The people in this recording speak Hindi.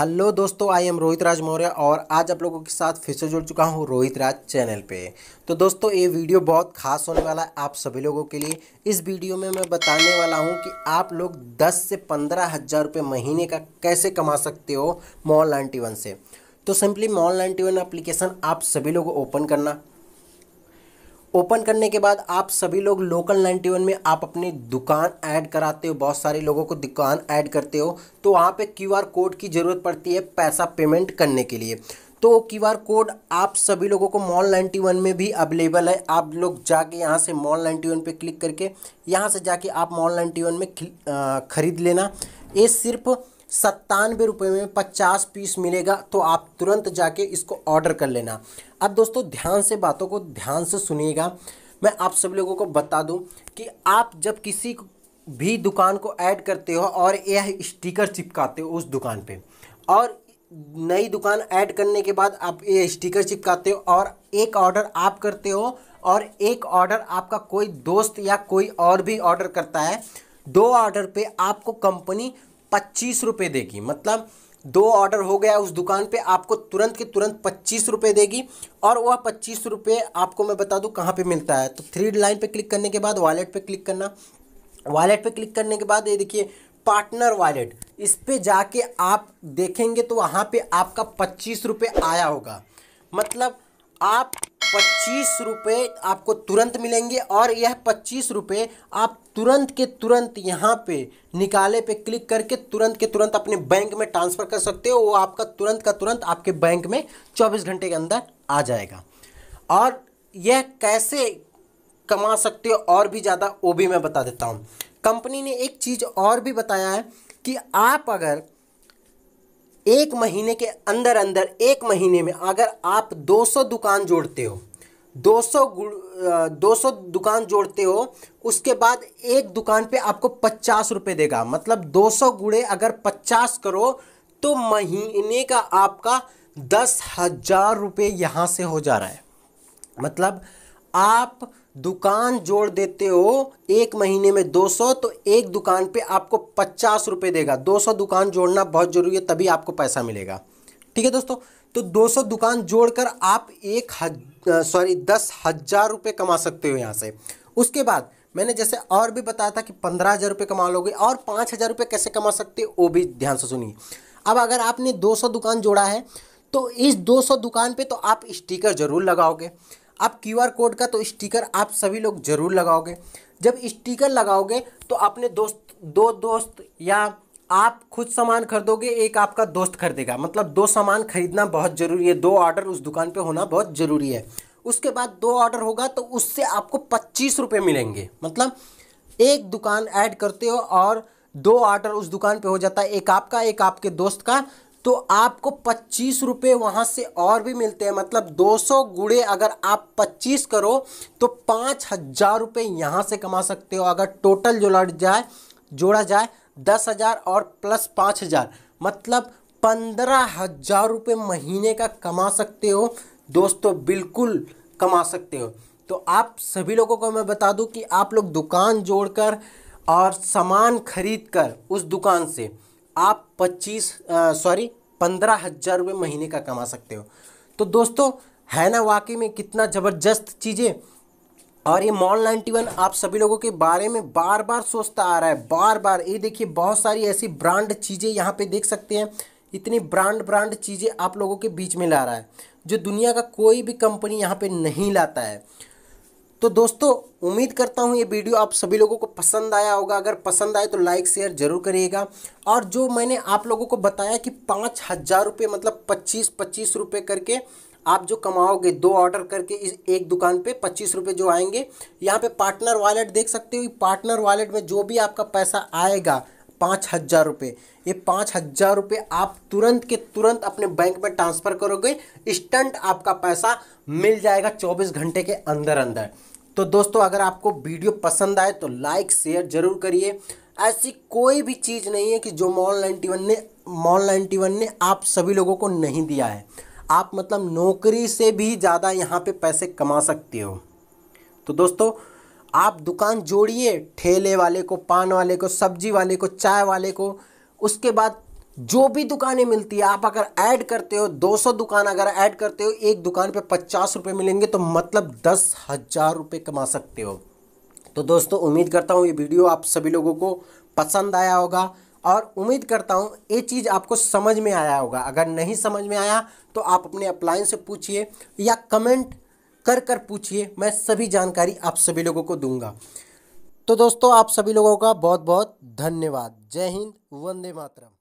हेलो दोस्तों आई एम रोहित राज मौर्य और आज आप लोगों के साथ फिर से जुड़ चुका हूँ रोहित राज चैनल पे तो दोस्तों ये वीडियो बहुत खास होने वाला है आप सभी लोगों के लिए इस वीडियो में मैं बताने वाला हूँ कि आप लोग 10 से पंद्रह हज़ार रुपये महीने का कैसे कमा सकते हो मॉल नाइन्टी से तो सिंपली मॉल नाइन्टी एप्लीकेशन आप सभी लोग ओपन करना ओपन करने के बाद आप सभी लोग लोकल 91 में आप अपनी दुकान ऐड कराते हो बहुत सारे लोगों को दुकान ऐड करते हो तो वहाँ पे क्यूआर कोड की ज़रूरत पड़ती है पैसा पेमेंट करने के लिए तो क्यू आर कोड आप सभी लोगों को मॉल 91 में भी अवेलेबल है आप लोग जाके यहाँ से मॉल 91 पे क्लिक करके यहाँ से जाके आप मॉल 91 में खरीद लेना ये सिर्फ़ सत्तानवे रुपये में पचास पीस मिलेगा तो आप तुरंत जाके इसको ऑर्डर कर लेना अब दोस्तों ध्यान से बातों को ध्यान से सुनिएगा मैं आप सब लोगों को बता दूं कि आप जब किसी भी दुकान को ऐड करते हो और यह स्टिकर चिपकाते हो उस दुकान पे और नई दुकान ऐड करने के बाद आप ये स्टिकर चिपकाते हो और एक ऑर्डर आप करते हो और एक ऑर्डर आपका कोई दोस्त या कोई और भी ऑर्डर करता है दो ऑर्डर पे आपको कंपनी पच्चीस रुपये देगी मतलब दो ऑर्डर हो गया उस दुकान पे आपको तुरंत के तुरंत पच्चीस रुपये देगी और वह पच्चीस रुपये आपको मैं बता दूँ कहाँ पे मिलता है तो थ्री लाइन पे क्लिक करने के बाद वॉलेट पे क्लिक करना वॉलेट पे क्लिक करने के बाद ये देखिए पार्टनर वॉलेट इस पर जाके आप देखेंगे तो वहाँ पे आपका पच्चीस रुपये आया होगा मतलब आप पच्चीस रुपये आपको तुरंत मिलेंगे और यह पच्चीस रुपये आप तुरंत के तुरंत यहाँ पे निकाले पे क्लिक करके तुरंत के तुरंत अपने बैंक में ट्रांसफ़र कर सकते हो वो आपका तुरंत का तुरंत आपके बैंक में चौबीस घंटे के अंदर आ जाएगा और यह कैसे कमा सकते हो और भी ज़्यादा वो भी मैं बता देता हूँ कंपनी ने एक चीज़ और भी बताया है कि आप अगर एक महीने के अंदर अंदर एक महीने में अगर आप 200 दुकान जोड़ते हो 200 200 दुकान जोड़ते हो उसके बाद एक दुकान पे आपको पचास रुपये देगा मतलब 200 गुड़े अगर 50 करो तो महीने का आपका दस हज़ार रुपये यहाँ से हो जा रहा है मतलब आप दुकान जोड़ देते हो एक महीने में 200 तो एक दुकान पे आपको पचास रुपये देगा 200 दुकान जोड़ना बहुत ज़रूरी है तभी आपको पैसा मिलेगा ठीक है दोस्तों तो 200 दुकान जोड़कर आप एक सॉरी दस हज़ार रुपये कमा सकते हो यहाँ से उसके बाद मैंने जैसे और भी बताया था कि पंद्रह हज़ार रुपये कमा लोगे और पाँच हज़ार रुपये कैसे कमा सकते हो वो भी ध्यान से सुनिए अब अगर आपने 200 दुकान जोड़ा है तो इस 200 दुकान पे तो आप स्टिकर ज़रूर लगाओगे आप क्यूआर कोड का तो स्टिकर आप सभी लोग ज़रूर लगाओगे जब स्टिकर लगाओगे तो अपने दोस्त दो दोस्त या आप खुद सामान खरीदोगे एक आपका दोस्त खरीदेगा मतलब दो सामान खरीदना बहुत ज़रूरी है दो ऑर्डर उस दुकान पे होना बहुत ज़रूरी है उसके बाद दो ऑर्डर होगा तो उससे आपको पच्चीस रुपये मिलेंगे मतलब एक दुकान ऐड करते हो और दो ऑर्डर उस दुकान पे हो जाता है एक आपका एक आपके दोस्त का तो आपको पच्चीस रुपये वहाँ से और भी मिलते हैं मतलब दो सौ गुड़े अगर आप पच्चीस करो तो पाँच हज़ार रुपये यहाँ से कमा सकते हो अगर टोटल जोड़ा जाए जोड़ा जाए दस हज़ार और प्लस पाँच हज़ार मतलब पंद्रह हज़ार रुपये महीने का कमा सकते हो दोस्तों बिल्कुल कमा सकते हो तो आप सभी लोगों को मैं बता दूं कि आप लोग दुकान जोड़कर और सामान खरीद कर उस दुकान से आप पच्चीस सॉरी पंद्रह हज़ार रुपये महीने का कमा सकते हो तो दोस्तों है ना वाकई में कितना ज़बरदस्त चीज़ें और ये मॉल 91 आप सभी लोगों के बारे में बार बार सोचता आ रहा है बार बार ये देखिए बहुत सारी ऐसी ब्रांड चीज़ें यहाँ पे देख सकते हैं इतनी ब्रांड ब्रांड चीज़ें आप लोगों के बीच में ला रहा है जो दुनिया का कोई भी कंपनी यहाँ पे नहीं लाता है तो दोस्तों उम्मीद करता हूँ ये वीडियो आप सभी लोगों को पसंद आया होगा अगर पसंद आए तो लाइक शेयर जरूर करिएगा और जो मैंने आप लोगों को बताया कि पाँच हज़ार रुपये मतलब पच्चीस पच्चीस रुपये करके आप जो कमाओगे दो ऑर्डर करके इस एक दुकान पे पच्चीस रुपये जो आएंगे यहाँ पे पार्टनर वॉलेट देख सकते हो पार्टनर वॉलेट में जो भी आपका पैसा आएगा पाँच हज़ार रुपये ये पाँच हज़ार रुपये आप तुरंत के तुरंत अपने बैंक में ट्रांसफ़र करोगे इंस्टेंट आपका पैसा मिल जाएगा चौबीस घंटे के अंदर अंदर तो दोस्तों अगर आपको वीडियो पसंद आए तो लाइक शेयर जरूर करिए ऐसी कोई भी चीज़ नहीं है कि जो मॉल नाइन्टी ने मॉल नाइन्टी वन ने आप सभी लोगों को नहीं दिया है आप मतलब नौकरी से भी ज़्यादा यहाँ पे पैसे कमा सकते हो तो दोस्तों आप दुकान जोड़िए ठेले वाले को पान वाले को सब्जी वाले को चाय वाले को उसके बाद जो भी दुकानें मिलती है आप अगर ऐड करते हो 200 दुकान अगर ऐड करते हो एक दुकान पे पचास रुपये मिलेंगे तो मतलब दस हज़ार रुपये कमा सकते हो तो दोस्तों उम्मीद करता हूँ ये वीडियो आप सभी लोगों को पसंद आया होगा और उम्मीद करता हूँ ये चीज़ आपको समझ में आया होगा अगर नहीं समझ में आया तो आप अपने अप्लायंस से पूछिए या कमेंट कर कर पूछिए मैं सभी जानकारी आप सभी लोगों को दूंगा तो दोस्तों आप सभी लोगों का बहुत बहुत धन्यवाद जय हिंद वंदे मातरम